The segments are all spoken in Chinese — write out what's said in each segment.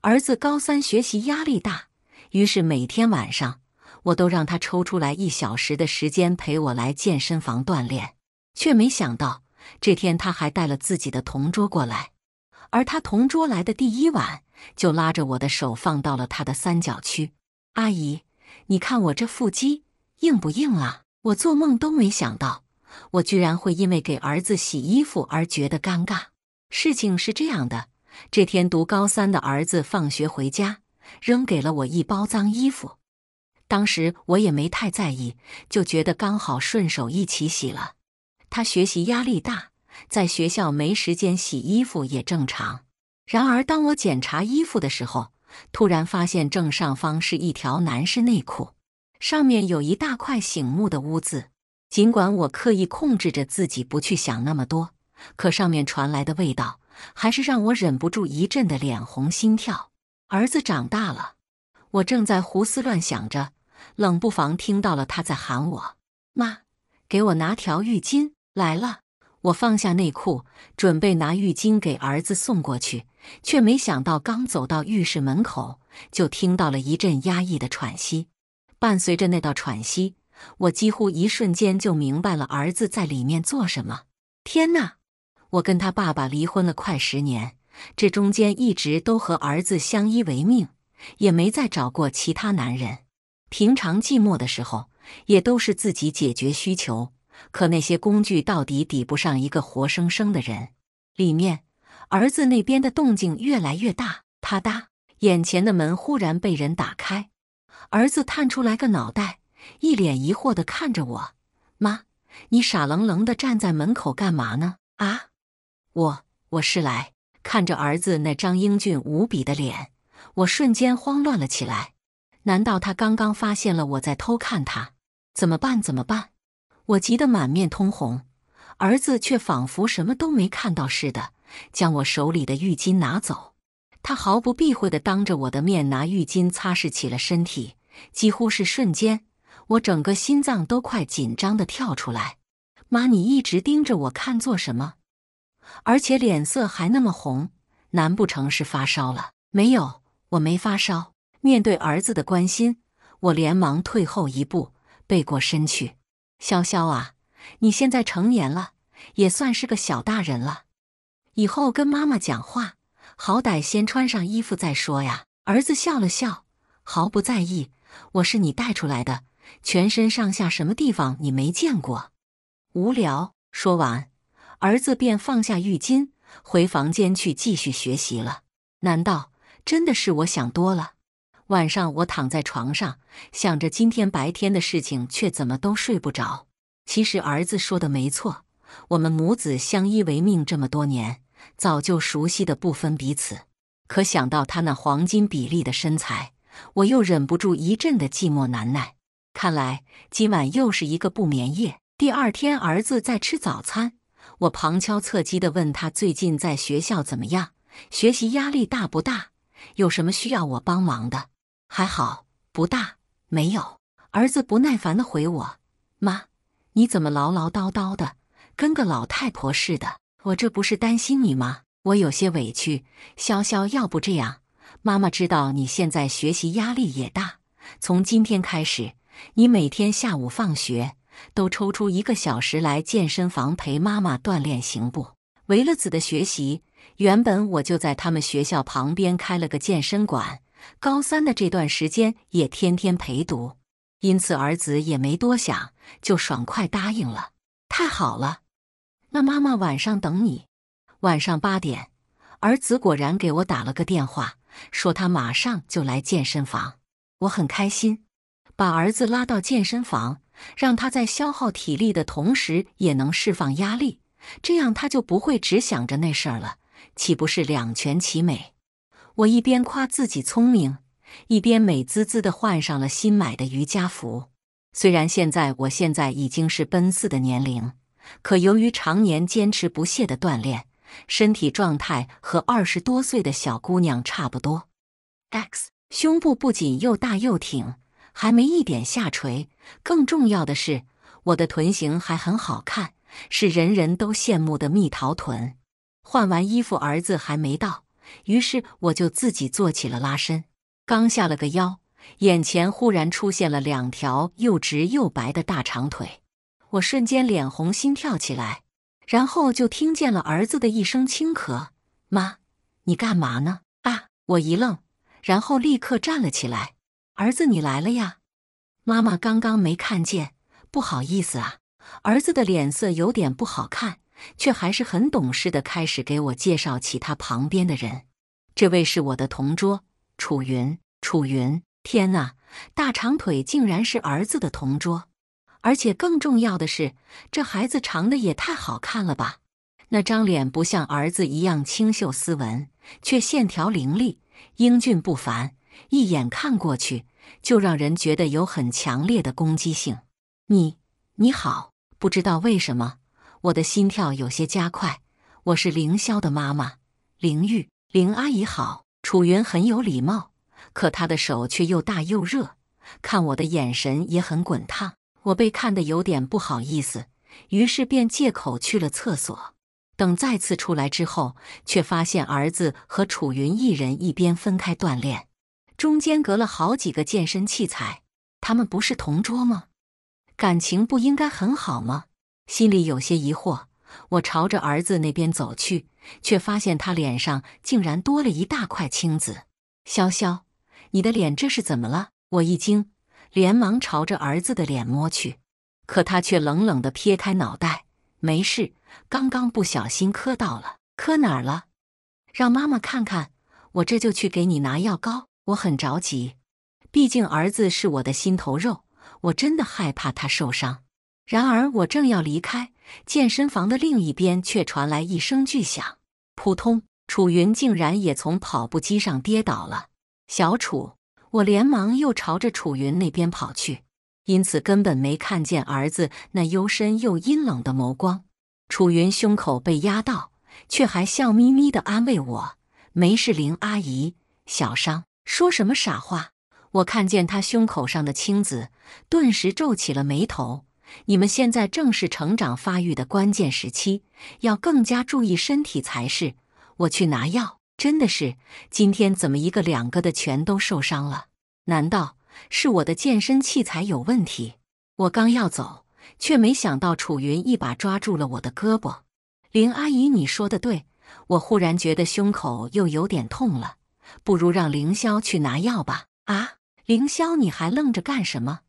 儿子高三学习压力大，于是每天晚上我都让他抽出来一小时的时间陪我来健身房锻炼。却没想到这天他还带了自己的同桌过来，而他同桌来的第一晚就拉着我的手放到了他的三角区。阿姨，你看我这腹肌硬不硬啊？我做梦都没想到，我居然会因为给儿子洗衣服而觉得尴尬。事情是这样的。这天，读高三的儿子放学回家，扔给了我一包脏衣服。当时我也没太在意，就觉得刚好顺手一起洗了。他学习压力大，在学校没时间洗衣服也正常。然而，当我检查衣服的时候，突然发现正上方是一条男士内裤，上面有一大块醒目的污渍。尽管我刻意控制着自己不去想那么多，可上面传来的味道。还是让我忍不住一阵的脸红心跳。儿子长大了，我正在胡思乱想着，冷不防听到了他在喊我：“妈，给我拿条浴巾。”来了，我放下内裤，准备拿浴巾给儿子送过去，却没想到刚走到浴室门口，就听到了一阵压抑的喘息，伴随着那道喘息，我几乎一瞬间就明白了儿子在里面做什么。天哪！我跟他爸爸离婚了快十年，这中间一直都和儿子相依为命，也没再找过其他男人。平常寂寞的时候，也都是自己解决需求。可那些工具到底抵不上一个活生生的人。里面，儿子那边的动静越来越大，啪嗒，眼前的门忽然被人打开，儿子探出来个脑袋，一脸疑惑地看着我：“妈，你傻愣愣地站在门口干嘛呢？啊？”我我是来看着儿子那张英俊无比的脸，我瞬间慌乱了起来。难道他刚刚发现了我在偷看他？怎么办？怎么办？我急得满面通红，儿子却仿佛什么都没看到似的，将我手里的浴巾拿走。他毫不避讳地当着我的面拿浴巾擦拭起了身体，几乎是瞬间，我整个心脏都快紧张地跳出来。妈，你一直盯着我看做什么？而且脸色还那么红，难不成是发烧了？没有，我没发烧。面对儿子的关心，我连忙退后一步，背过身去。潇潇啊，你现在成年了，也算是个小大人了，以后跟妈妈讲话，好歹先穿上衣服再说呀。儿子笑了笑，毫不在意。我是你带出来的，全身上下什么地方你没见过？无聊。说完。儿子便放下浴巾，回房间去继续学习了。难道真的是我想多了？晚上我躺在床上，想着今天白天的事情，却怎么都睡不着。其实儿子说的没错，我们母子相依为命这么多年，早就熟悉的不分彼此。可想到他那黄金比例的身材，我又忍不住一阵的寂寞难耐。看来今晚又是一个不眠夜。第二天，儿子在吃早餐。我旁敲侧击地问他最近在学校怎么样，学习压力大不大，有什么需要我帮忙的？还好不大，没有。儿子不耐烦地回我：“妈，你怎么唠唠叨叨的，跟个老太婆似的？我这不是担心你吗？”我有些委屈。潇潇，要不这样，妈妈知道你现在学习压力也大，从今天开始，你每天下午放学。都抽出一个小时来健身房陪妈妈锻炼，行不？为了子的学习，原本我就在他们学校旁边开了个健身馆，高三的这段时间也天天陪读，因此儿子也没多想，就爽快答应了。太好了，那妈妈晚上等你，晚上八点。儿子果然给我打了个电话，说他马上就来健身房。我很开心，把儿子拉到健身房。让他在消耗体力的同时，也能释放压力，这样他就不会只想着那事儿了，岂不是两全其美？我一边夸自己聪明，一边美滋滋地换上了新买的瑜伽服。虽然现在我现在已经是奔四的年龄，可由于常年坚持不懈的锻炼，身体状态和二十多岁的小姑娘差不多。X 胸部不仅又大又挺。还没一点下垂，更重要的是，我的臀形还很好看，是人人都羡慕的蜜桃臀。换完衣服，儿子还没到，于是我就自己做起了拉伸。刚下了个腰，眼前忽然出现了两条又直又白的大长腿，我瞬间脸红心跳起来。然后就听见了儿子的一声轻咳：“妈，你干嘛呢？”啊！我一愣，然后立刻站了起来。儿子，你来了呀！妈妈刚刚没看见，不好意思啊。儿子的脸色有点不好看，却还是很懂事的，开始给我介绍起他旁边的人。这位是我的同桌楚云，楚云。天哪，大长腿竟然是儿子的同桌，而且更重要的是，这孩子长得也太好看了吧！那张脸不像儿子一样清秀斯文，却线条凌厉，英俊不凡。一眼看过去，就让人觉得有很强烈的攻击性。你你好，不知道为什么，我的心跳有些加快。我是凌霄的妈妈，凌玉，凌阿姨好。楚云很有礼貌，可他的手却又大又热，看我的眼神也很滚烫。我被看得有点不好意思，于是便借口去了厕所。等再次出来之后，却发现儿子和楚云一人一边分开锻炼。中间隔了好几个健身器材，他们不是同桌吗？感情不应该很好吗？心里有些疑惑，我朝着儿子那边走去，却发现他脸上竟然多了一大块青紫。潇潇，你的脸这是怎么了？我一惊，连忙朝着儿子的脸摸去，可他却冷冷地撇开脑袋。没事，刚刚不小心磕到了，磕哪儿了？让妈妈看看，我这就去给你拿药膏。我很着急，毕竟儿子是我的心头肉，我真的害怕他受伤。然而，我正要离开健身房的另一边，却传来一声巨响，扑通！楚云竟然也从跑步机上跌倒了。小楚，我连忙又朝着楚云那边跑去，因此根本没看见儿子那幽深又阴冷的眸光。楚云胸口被压到，却还笑眯眯地安慰我：“没事，林阿姨，小伤。”说什么傻话！我看见他胸口上的青紫，顿时皱起了眉头。你们现在正是成长发育的关键时期，要更加注意身体才是。我去拿药。真的是，今天怎么一个两个的全都受伤了？难道是我的健身器材有问题？我刚要走，却没想到楚云一把抓住了我的胳膊。林阿姨，你说的对。我忽然觉得胸口又有点痛了。不如让凌霄去拿药吧。啊，凌霄，你还愣着干什么？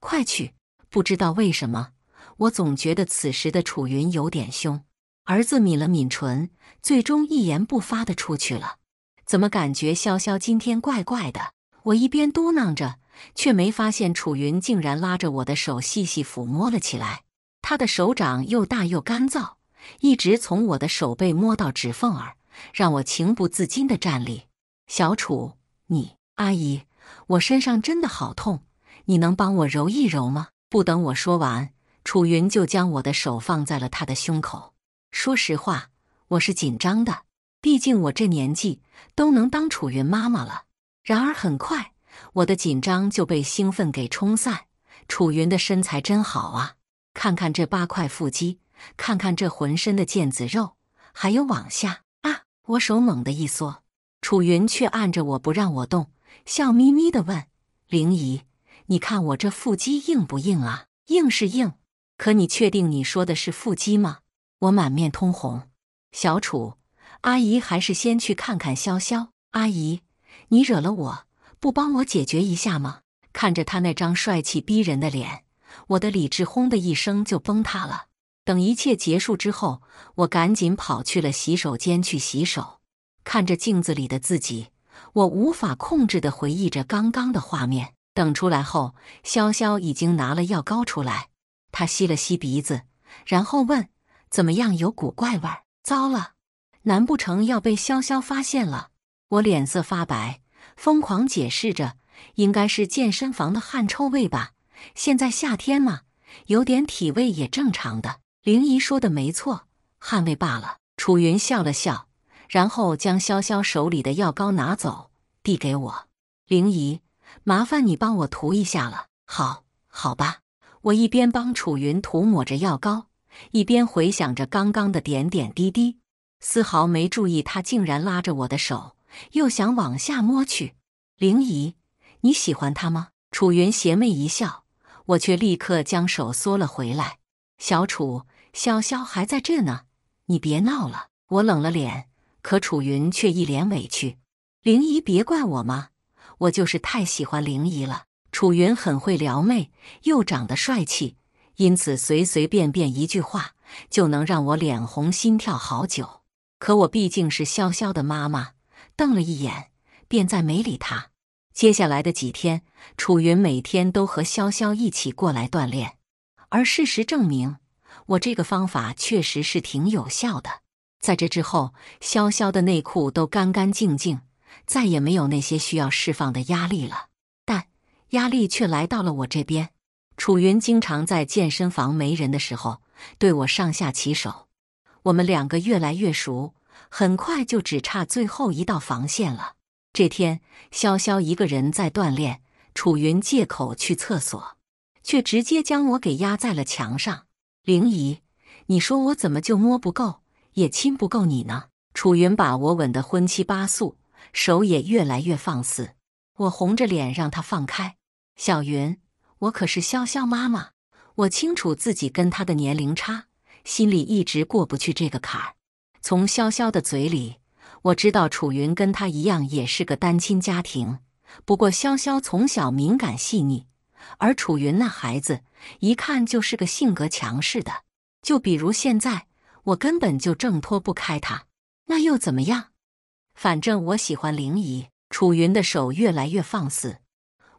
快去！不知道为什么，我总觉得此时的楚云有点凶。儿子抿了抿唇，最终一言不发的出去了。怎么感觉潇潇今天怪怪的？我一边嘟囔着，却没发现楚云竟然拉着我的手细细抚摸了起来。他的手掌又大又干燥，一直从我的手背摸到指缝儿，让我情不自禁的站立。小楚，你阿姨，我身上真的好痛，你能帮我揉一揉吗？不等我说完，楚云就将我的手放在了他的胸口。说实话，我是紧张的，毕竟我这年纪都能当楚云妈妈了。然而，很快我的紧张就被兴奋给冲散。楚云的身材真好啊，看看这八块腹肌，看看这浑身的腱子肉，还有往下……啊！我手猛地一缩。楚云却按着我不让我动，笑眯眯的问：“林姨，你看我这腹肌硬不硬啊？硬是硬，可你确定你说的是腹肌吗？”我满面通红。小楚阿姨还是先去看看潇潇阿姨。你惹了我，不帮我解决一下吗？看着他那张帅气逼人的脸，我的理智轰的一声就崩塌了。等一切结束之后，我赶紧跑去了洗手间去洗手。看着镜子里的自己，我无法控制的回忆着刚刚的画面。等出来后，潇潇已经拿了药膏出来。他吸了吸鼻子，然后问：“怎么样？有股怪味？”糟了，难不成要被潇潇发现了？我脸色发白，疯狂解释着：“应该是健身房的汗臭味吧？现在夏天嘛，有点体味也正常的。”灵姨说的没错，汗味罢了。楚云笑了笑。然后将潇潇手里的药膏拿走，递给我。凌姨，麻烦你帮我涂一下了。好，好吧。我一边帮楚云涂抹着药膏，一边回想着刚刚的点点滴滴，丝毫没注意，他竟然拉着我的手，又想往下摸去。凌姨，你喜欢他吗？楚云邪魅一笑，我却立刻将手缩了回来。小楚，潇潇还在这呢，你别闹了。我冷了脸。可楚云却一脸委屈：“灵姨，别怪我嘛，我就是太喜欢灵姨了。”楚云很会撩妹，又长得帅气，因此随随便便一句话就能让我脸红心跳好久。可我毕竟是潇潇的妈妈，瞪了一眼，便再没理他。接下来的几天，楚云每天都和潇潇一起过来锻炼，而事实证明，我这个方法确实是挺有效的。在这之后，潇潇的内裤都干干净净，再也没有那些需要释放的压力了。但压力却来到了我这边。楚云经常在健身房没人的时候对我上下其手，我们两个越来越熟，很快就只差最后一道防线了。这天，潇潇一个人在锻炼，楚云借口去厕所，却直接将我给压在了墙上。林姨，你说我怎么就摸不够？也亲不够你呢，楚云把我吻得昏七八素，手也越来越放肆。我红着脸让他放开，小云，我可是潇潇妈妈。我清楚自己跟他的年龄差，心里一直过不去这个坎儿。从潇潇的嘴里，我知道楚云跟他一样也是个单亲家庭。不过潇潇从小敏感细腻，而楚云那孩子一看就是个性格强势的。就比如现在。我根本就挣脱不开他，那又怎么样？反正我喜欢灵姨。楚云的手越来越放肆，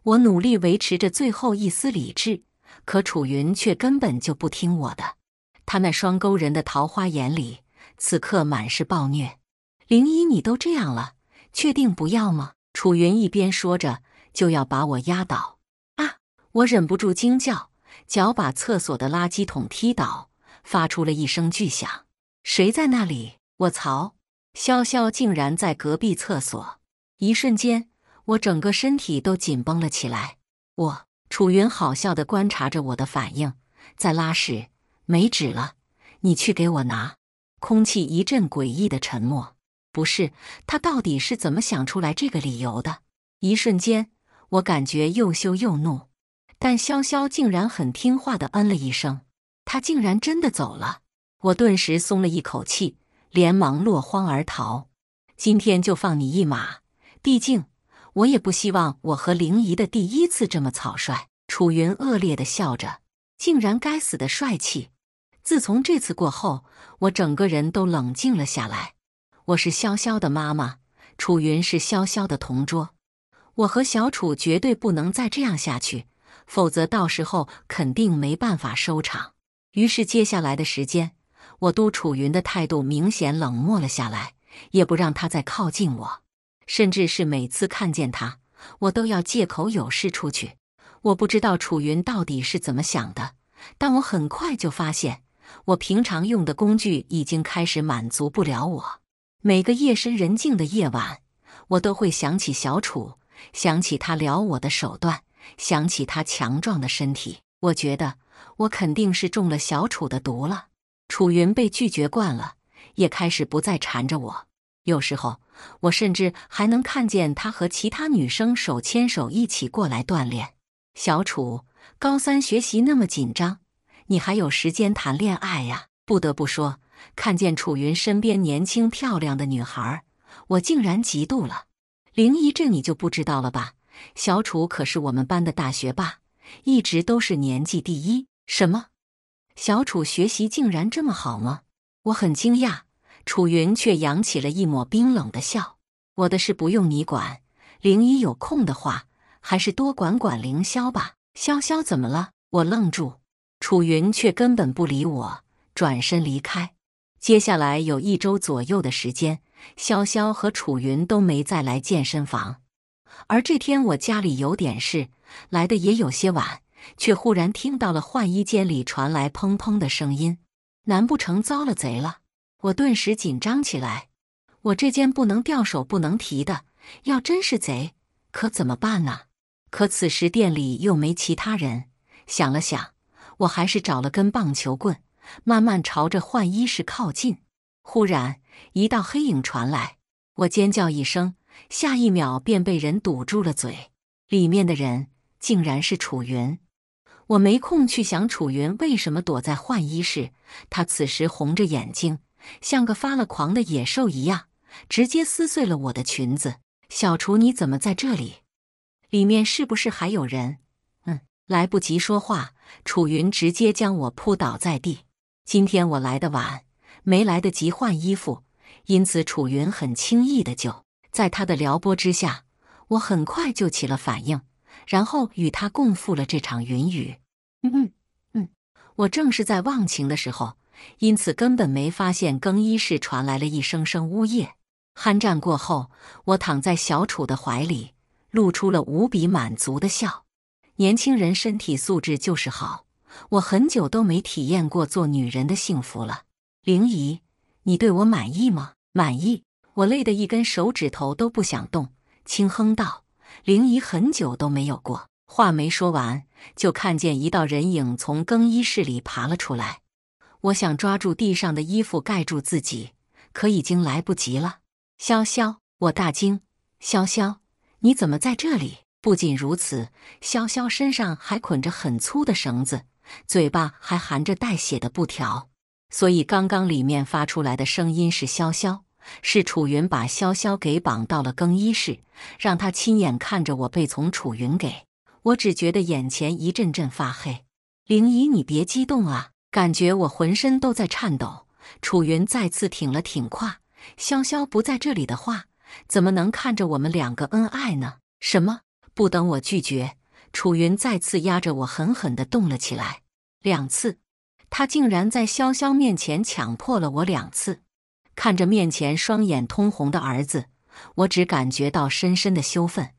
我努力维持着最后一丝理智，可楚云却根本就不听我的。他那双勾人的桃花眼里，此刻满是暴虐。灵姨，你都这样了，确定不要吗？楚云一边说着，就要把我压倒。啊！我忍不住惊叫，脚把厕所的垃圾桶踢倒。发出了一声巨响，谁在那里？我操！潇潇竟然在隔壁厕所。一瞬间，我整个身体都紧绷了起来。我楚云好笑的观察着我的反应，在拉屎没纸了，你去给我拿。空气一阵诡异的沉默。不是他到底是怎么想出来这个理由的？一瞬间，我感觉又羞又怒，但潇潇竟然很听话的嗯了一声。他竟然真的走了，我顿时松了一口气，连忙落荒而逃。今天就放你一马，毕竟我也不希望我和灵姨的第一次这么草率。楚云恶劣的笑着，竟然该死的帅气。自从这次过后，我整个人都冷静了下来。我是潇潇的妈妈，楚云是潇潇的同桌，我和小楚绝对不能再这样下去，否则到时候肯定没办法收场。于是，接下来的时间，我都楚云的态度明显冷漠了下来，也不让他再靠近我，甚至是每次看见他，我都要借口有事出去。我不知道楚云到底是怎么想的，但我很快就发现，我平常用的工具已经开始满足不了我。每个夜深人静的夜晚，我都会想起小楚，想起他撩我的手段，想起他强壮的身体，我觉得。我肯定是中了小楚的毒了。楚云被拒绝惯了，也开始不再缠着我。有时候，我甚至还能看见他和其他女生手牵手一起过来锻炼。小楚，高三学习那么紧张，你还有时间谈恋爱呀？不得不说，看见楚云身边年轻漂亮的女孩，我竟然嫉妒了。林一，这你就不知道了吧？小楚可是我们班的大学霸，一直都是年级第一。什么？小楚学习竟然这么好吗？我很惊讶。楚云却扬起了一抹冰冷的笑：“我的事不用你管。林一有空的话，还是多管管凌霄吧。”“潇潇怎么了？”我愣住。楚云却根本不理我，转身离开。接下来有一周左右的时间，潇潇和楚云都没再来健身房。而这天我家里有点事，来的也有些晚。却忽然听到了换衣间里传来砰砰的声音，难不成遭了贼了？我顿时紧张起来。我这间不能掉手，不能提的，要真是贼，可怎么办啊？可此时店里又没其他人。想了想，我还是找了根棒球棍，慢慢朝着换衣室靠近。忽然一道黑影传来，我尖叫一声，下一秒便被人堵住了嘴。里面的人竟然是楚云。我没空去想楚云为什么躲在换衣室，他此时红着眼睛，像个发了狂的野兽一样，直接撕碎了我的裙子。小厨，你怎么在这里？里面是不是还有人？嗯，来不及说话，楚云直接将我扑倒在地。今天我来的晚，没来得及换衣服，因此楚云很轻易的就在他的撩拨之下，我很快就起了反应，然后与他共赴了这场云雨。嗯嗯我正是在忘情的时候，因此根本没发现更衣室传来了一声声呜咽。酣战过后，我躺在小楚的怀里，露出了无比满足的笑。年轻人身体素质就是好，我很久都没体验过做女人的幸福了。灵姨，你对我满意吗？满意。我累得一根手指头都不想动，轻哼道：“灵姨，很久都没有过。”话没说完，就看见一道人影从更衣室里爬了出来。我想抓住地上的衣服盖住自己，可已经来不及了。潇潇，我大惊：“潇潇，你怎么在这里？”不仅如此，潇潇身上还捆着很粗的绳子，嘴巴还含着带血的布条，所以刚刚里面发出来的声音是潇潇。是楚云把潇潇给绑到了更衣室，让他亲眼看着我被从楚云给。我只觉得眼前一阵阵发黑，灵姨，你别激动啊！感觉我浑身都在颤抖。楚云再次挺了挺胯，潇潇不在这里的话，怎么能看着我们两个恩爱呢？什么？不等我拒绝，楚云再次压着我狠狠地动了起来。两次，他竟然在潇潇面前强迫了我两次。看着面前双眼通红的儿子，我只感觉到深深的羞愤。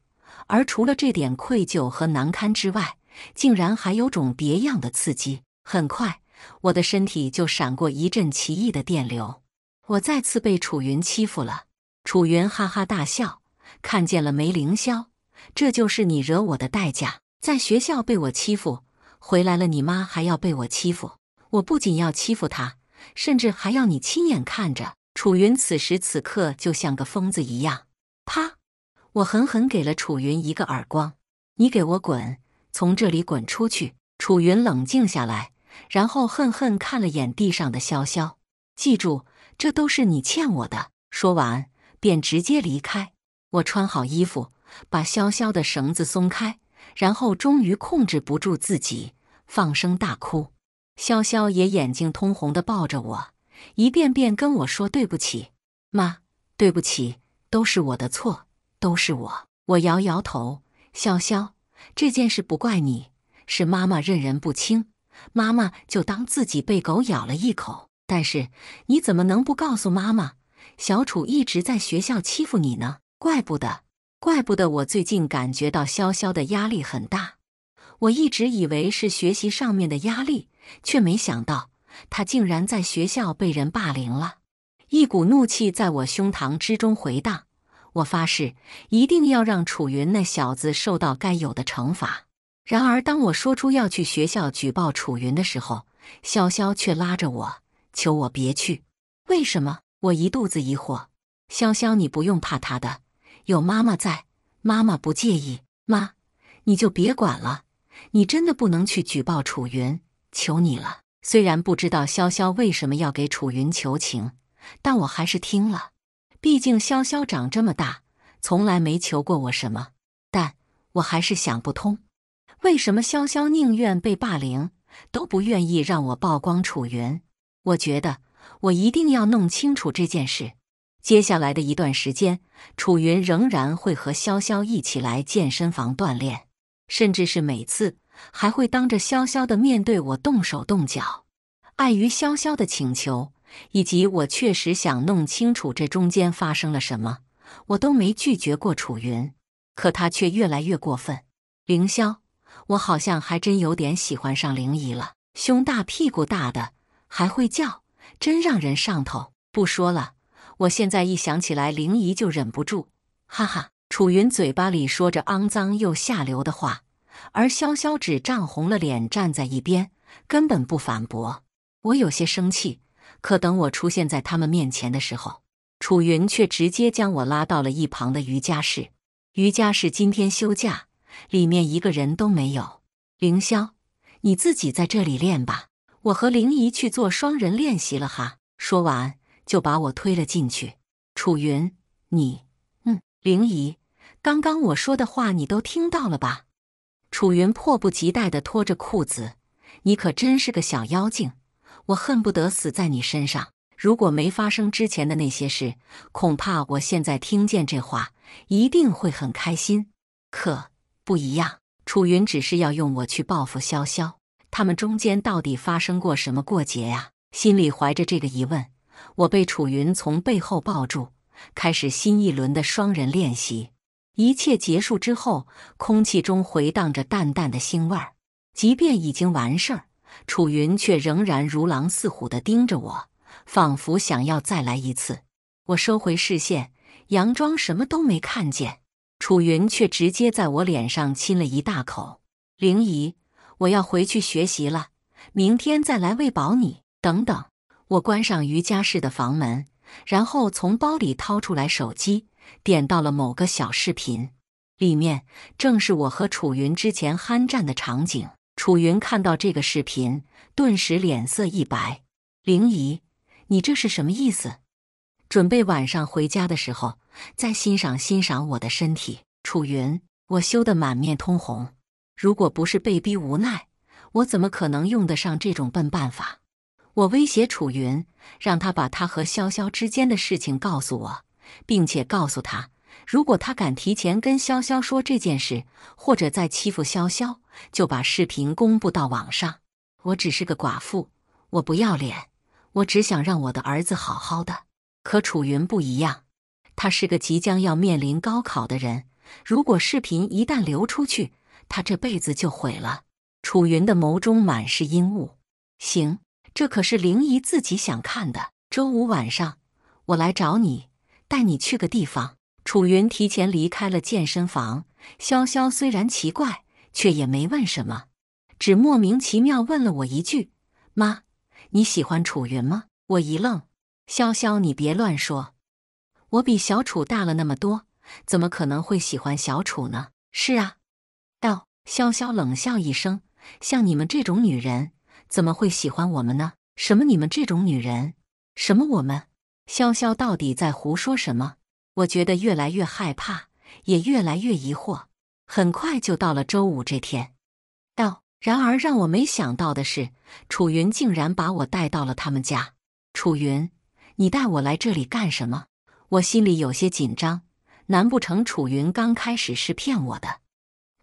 而除了这点愧疚和难堪之外，竟然还有种别样的刺激。很快，我的身体就闪过一阵奇异的电流，我再次被楚云欺负了。楚云哈哈大笑：“看见了梅凌霄？这就是你惹我的代价。在学校被我欺负，回来了你妈还要被我欺负。我不仅要欺负她，甚至还要你亲眼看着。”楚云此时此刻就像个疯子一样，啪。我狠狠给了楚云一个耳光，你给我滚，从这里滚出去！楚云冷静下来，然后恨恨看了眼地上的潇潇，记住，这都是你欠我的。说完，便直接离开。我穿好衣服，把潇潇的绳子松开，然后终于控制不住自己，放声大哭。潇潇也眼睛通红的抱着我，一遍遍跟我说对不起，妈，对不起，都是我的错。都是我，我摇摇头。潇潇，这件事不怪你，是妈妈认人不清，妈妈就当自己被狗咬了一口。但是你怎么能不告诉妈妈？小楚一直在学校欺负你呢，怪不得，怪不得我最近感觉到潇潇的压力很大。我一直以为是学习上面的压力，却没想到他竟然在学校被人霸凌了。一股怒气在我胸膛之中回荡。我发誓一定要让楚云那小子受到该有的惩罚。然而，当我说出要去学校举报楚云的时候，潇潇却拉着我，求我别去。为什么？我一肚子疑惑。潇潇，你不用怕他的，有妈妈在，妈妈不介意。妈，你就别管了，你真的不能去举报楚云，求你了。虽然不知道潇潇为什么要给楚云求情，但我还是听了。毕竟潇潇长这么大，从来没求过我什么，但我还是想不通，为什么潇潇宁愿被霸凌，都不愿意让我曝光楚云？我觉得我一定要弄清楚这件事。接下来的一段时间，楚云仍然会和潇潇一起来健身房锻炼，甚至是每次还会当着潇潇的面对我动手动脚。碍于潇潇的请求。以及我确实想弄清楚这中间发生了什么，我都没拒绝过楚云，可他却越来越过分。凌霄，我好像还真有点喜欢上凌姨了，胸大屁股大的，还会叫，真让人上头。不说了，我现在一想起来凌姨就忍不住，哈哈。楚云嘴巴里说着肮脏又下流的话，而潇潇只涨红了脸站在一边，根本不反驳。我有些生气。可等我出现在他们面前的时候，楚云却直接将我拉到了一旁的瑜伽室。瑜伽室今天休假，里面一个人都没有。凌霄，你自己在这里练吧，我和凌怡去做双人练习了哈。说完，就把我推了进去。楚云，你，嗯，凌怡，刚刚我说的话你都听到了吧？楚云迫不及待地脱着裤子，你可真是个小妖精。我恨不得死在你身上。如果没发生之前的那些事，恐怕我现在听见这话一定会很开心。可不一样，楚云只是要用我去报复潇潇。他们中间到底发生过什么过节呀？心里怀着这个疑问，我被楚云从背后抱住，开始新一轮的双人练习。一切结束之后，空气中回荡着淡淡的腥味儿。即便已经完事儿。楚云却仍然如狼似虎的盯着我，仿佛想要再来一次。我收回视线，佯装什么都没看见。楚云却直接在我脸上亲了一大口。灵姨，我要回去学习了，明天再来喂饱你。等等，我关上瑜伽室的房门，然后从包里掏出来手机，点到了某个小视频，里面正是我和楚云之前酣战的场景。楚云看到这个视频，顿时脸色一白。灵姨，你这是什么意思？准备晚上回家的时候，再欣赏欣赏我的身体。楚云，我羞得满面通红。如果不是被逼无奈，我怎么可能用得上这种笨办法？我威胁楚云，让他把他和潇潇之间的事情告诉我，并且告诉他。如果他敢提前跟潇潇说这件事，或者再欺负潇潇，就把视频公布到网上。我只是个寡妇，我不要脸，我只想让我的儿子好好的。可楚云不一样，他是个即将要面临高考的人。如果视频一旦流出去，他这辈子就毁了。楚云的眸中满是阴雾。行，这可是灵姨自己想看的。周五晚上，我来找你，带你去个地方。楚云提前离开了健身房。潇潇虽然奇怪，却也没问什么，只莫名其妙问了我一句：“妈，你喜欢楚云吗？”我一愣：“潇潇，你别乱说，我比小楚大了那么多，怎么可能会喜欢小楚呢？”“是啊。”“道。”潇潇冷笑一声：“像你们这种女人，怎么会喜欢我们呢？”“什么？你们这种女人？什么我们？”潇潇到底在胡说什么？我觉得越来越害怕，也越来越疑惑。很快就到了周五这天，到然而让我没想到的是，楚云竟然把我带到了他们家。楚云，你带我来这里干什么？我心里有些紧张，难不成楚云刚开始是骗我的？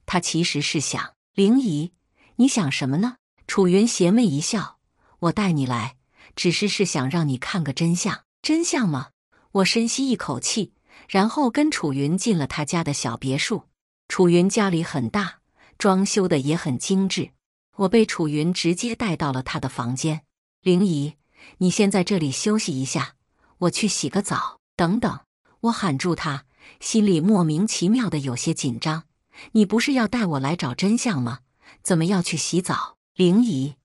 他其实是想……林姨，你想什么呢？楚云邪魅一笑：“我带你来，只是是想让你看个真相，真相吗？”我深吸一口气。然后跟楚云进了他家的小别墅。楚云家里很大，装修的也很精致。我被楚云直接带到了他的房间。灵姨，你先在这里休息一下，我去洗个澡。等等，我喊住他，心里莫名其妙的有些紧张。你不是要带我来找真相吗？怎么要去洗澡？灵姨，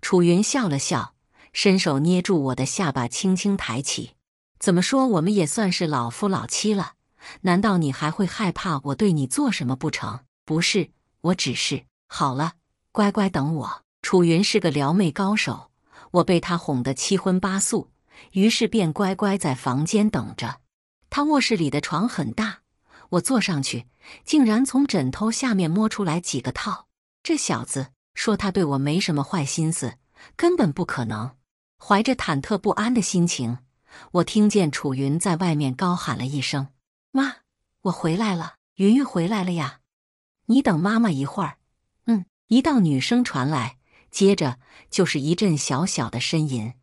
楚云笑了笑，伸手捏住我的下巴，轻轻抬起。怎么说，我们也算是老夫老妻了。难道你还会害怕我对你做什么不成？不是，我只是好了，乖乖等我。楚云是个撩妹高手，我被他哄得七荤八素，于是便乖乖在房间等着。他卧室里的床很大，我坐上去，竟然从枕头下面摸出来几个套。这小子说他对我没什么坏心思，根本不可能。怀着忐忑不安的心情。我听见楚云在外面高喊了一声：“妈，我回来了，云云回来了呀！”你等妈妈一会儿。嗯，一道女声传来，接着就是一阵小小的呻吟。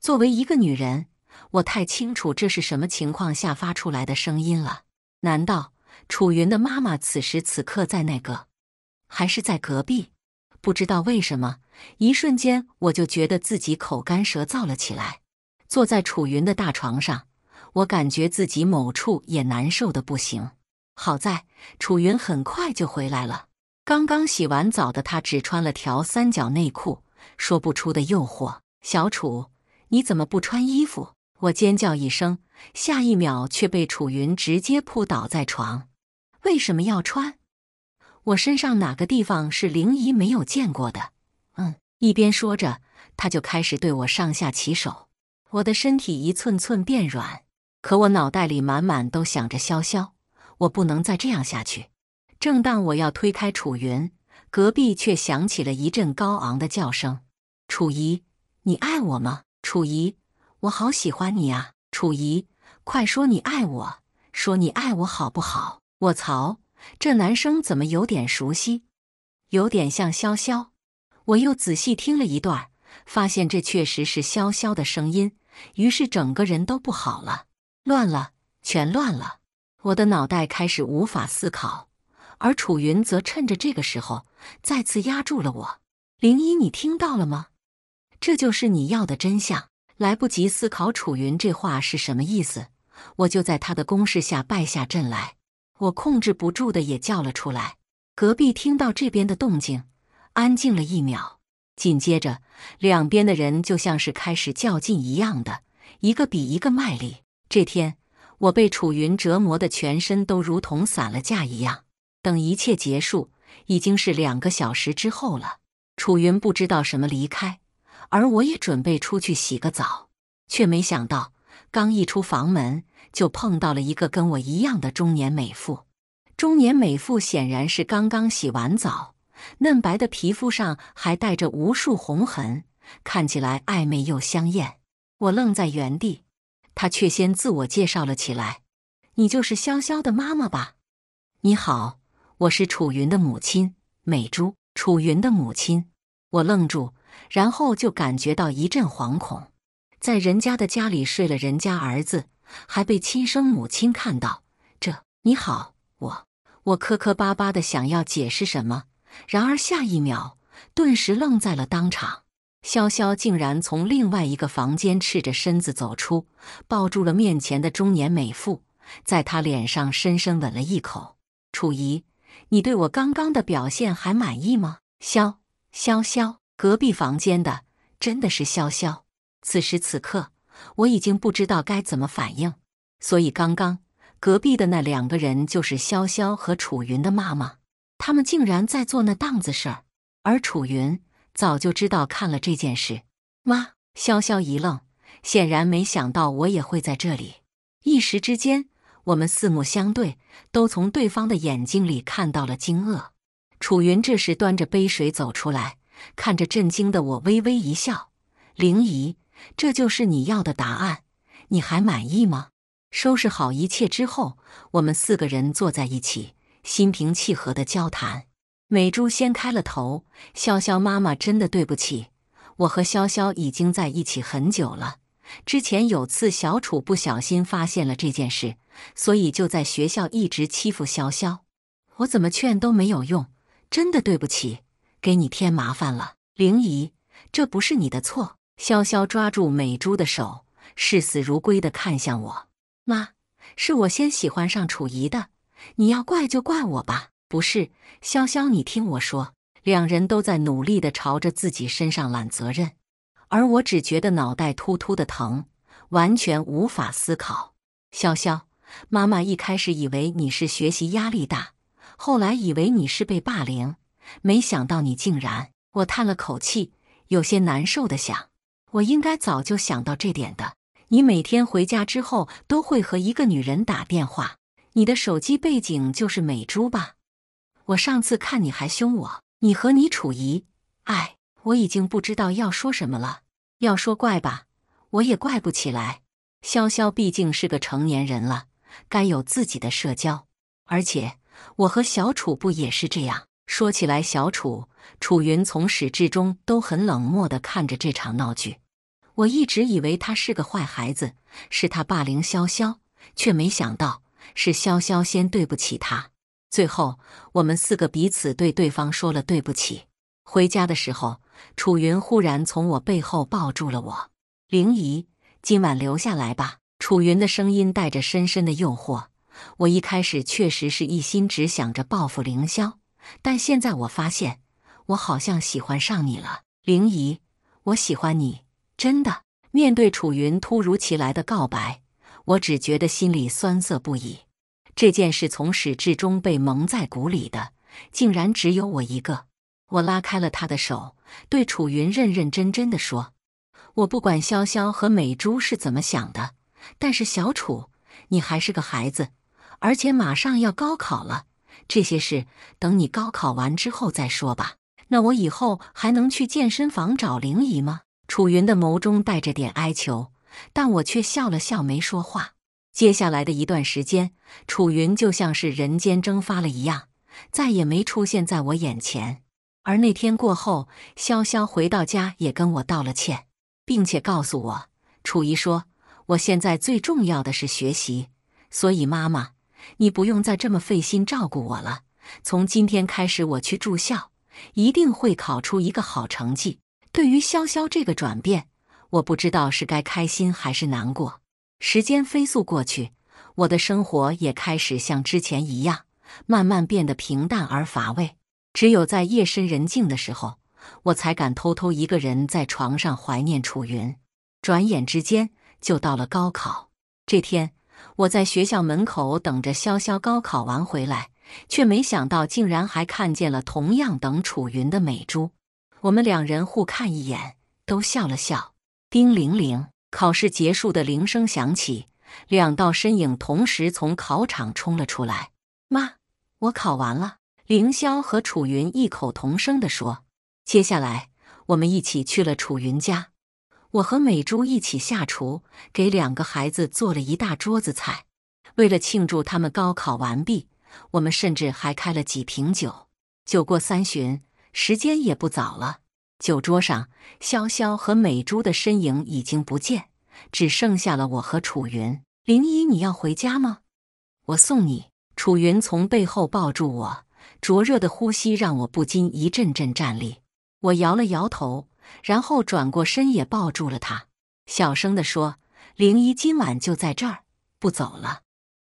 作为一个女人，我太清楚这是什么情况下发出来的声音了。难道楚云的妈妈此时此刻在那个，还是在隔壁？不知道为什么，一瞬间我就觉得自己口干舌燥了起来。坐在楚云的大床上，我感觉自己某处也难受的不行。好在楚云很快就回来了，刚刚洗完澡的他只穿了条三角内裤，说不出的诱惑。小楚，你怎么不穿衣服？我尖叫一声，下一秒却被楚云直接扑倒在床。为什么要穿？我身上哪个地方是灵姨没有见过的？嗯，一边说着，他就开始对我上下其手。我的身体一寸寸变软，可我脑袋里满满都想着潇潇。我不能再这样下去。正当我要推开楚云，隔壁却响起了一阵高昂的叫声：“楚姨，你爱我吗？”“楚姨，我好喜欢你啊！”“楚姨，快说你爱我，说你爱我好不好？”我槽，这男生怎么有点熟悉，有点像潇潇。我又仔细听了一段，发现这确实是潇潇的声音。于是整个人都不好了，乱了，全乱了。我的脑袋开始无法思考，而楚云则趁着这个时候再次压住了我。零一，你听到了吗？这就是你要的真相。来不及思考楚云这话是什么意思，我就在他的攻势下败下阵来。我控制不住的也叫了出来。隔壁听到这边的动静，安静了一秒。紧接着，两边的人就像是开始较劲一样的，一个比一个卖力。这天，我被楚云折磨的全身都如同散了架一样。等一切结束，已经是两个小时之后了。楚云不知道什么离开，而我也准备出去洗个澡，却没想到刚一出房门，就碰到了一个跟我一样的中年美妇。中年美妇显然是刚刚洗完澡。嫩白的皮肤上还带着无数红痕，看起来暧昧又香艳。我愣在原地，她却先自我介绍了起来：“你就是潇潇的妈妈吧？你好，我是楚云的母亲美珠。楚云的母亲。”我愣住，然后就感觉到一阵惶恐，在人家的家里睡了人家儿子，还被亲生母亲看到，这……你好，我……我磕磕巴巴的想要解释什么。然而下一秒，顿时愣在了当场。潇潇竟然从另外一个房间赤着身子走出，抱住了面前的中年美妇，在她脸上深深吻了一口。楚仪，你对我刚刚的表现还满意吗？潇潇潇，隔壁房间的真的是潇潇。此时此刻，我已经不知道该怎么反应。所以刚刚隔壁的那两个人就是潇潇和楚云的妈妈。他们竟然在做那档子事儿，而楚云早就知道看了这件事。妈，潇潇一愣，显然没想到我也会在这里。一时之间，我们四目相对，都从对方的眼睛里看到了惊愕。楚云这时端着杯水走出来，看着震惊的我，微微一笑：“灵姨，这就是你要的答案，你还满意吗？”收拾好一切之后，我们四个人坐在一起。心平气和的交谈，美珠先开了头：“潇潇妈妈真的对不起，我和潇潇已经在一起很久了。之前有次小楚不小心发现了这件事，所以就在学校一直欺负潇潇，我怎么劝都没有用。真的对不起，给你添麻烦了，玲姨，这不是你的错。”潇潇抓住美珠的手，视死如归的看向我：“妈，是我先喜欢上楚怡的。”你要怪就怪我吧，不是潇潇，你听我说，两人都在努力的朝着自己身上揽责任，而我只觉得脑袋突突的疼，完全无法思考。潇潇，妈妈一开始以为你是学习压力大，后来以为你是被霸凌，没想到你竟然……我叹了口气，有些难受的想，我应该早就想到这点的。你每天回家之后都会和一个女人打电话。你的手机背景就是美珠吧？我上次看你还凶我，你和你楚姨，哎，我已经不知道要说什么了。要说怪吧，我也怪不起来。潇潇毕竟是个成年人了，该有自己的社交。而且我和小楚不也是这样？说起来，小楚楚云从始至终都很冷漠的看着这场闹剧。我一直以为他是个坏孩子，是他霸凌潇潇，却没想到。是潇潇先对不起他，最后我们四个彼此对对方说了对不起。回家的时候，楚云忽然从我背后抱住了我。凌姨，今晚留下来吧。楚云的声音带着深深的诱惑。我一开始确实是一心只想着报复凌霄，但现在我发现，我好像喜欢上你了。凌姨，我喜欢你，真的。面对楚云突如其来的告白。我只觉得心里酸涩不已，这件事从始至终被蒙在鼓里的，竟然只有我一个。我拉开了他的手，对楚云认认真真的说：“我不管潇潇和美珠是怎么想的，但是小楚，你还是个孩子，而且马上要高考了，这些事等你高考完之后再说吧。”那我以后还能去健身房找灵姨吗？楚云的眸中带着点哀求。但我却笑了笑，没说话。接下来的一段时间，楚云就像是人间蒸发了一样，再也没出现在我眼前。而那天过后，潇潇回到家也跟我道了歉，并且告诉我，楚姨说：“我现在最重要的是学习，所以妈妈，你不用再这么费心照顾我了。从今天开始，我去住校，一定会考出一个好成绩。”对于潇潇这个转变。我不知道是该开心还是难过。时间飞速过去，我的生活也开始像之前一样，慢慢变得平淡而乏味。只有在夜深人静的时候，我才敢偷偷一个人在床上怀念楚云。转眼之间就到了高考这天，我在学校门口等着潇潇高考完回来，却没想到竟然还看见了同样等楚云的美珠。我们两人互看一眼，都笑了笑。叮铃铃！考试结束的铃声响起，两道身影同时从考场冲了出来。妈，我考完了！凌霄和楚云异口同声地说。接下来，我们一起去了楚云家。我和美珠一起下厨，给两个孩子做了一大桌子菜。为了庆祝他们高考完毕，我们甚至还开了几瓶酒。酒过三巡，时间也不早了。酒桌上，潇潇和美珠的身影已经不见，只剩下了我和楚云。林一，你要回家吗？我送你。楚云从背后抱住我，灼热的呼吸让我不禁一阵阵战栗。我摇了摇头，然后转过身，也抱住了他，小声地说：“林一，今晚就在这儿，不走了。”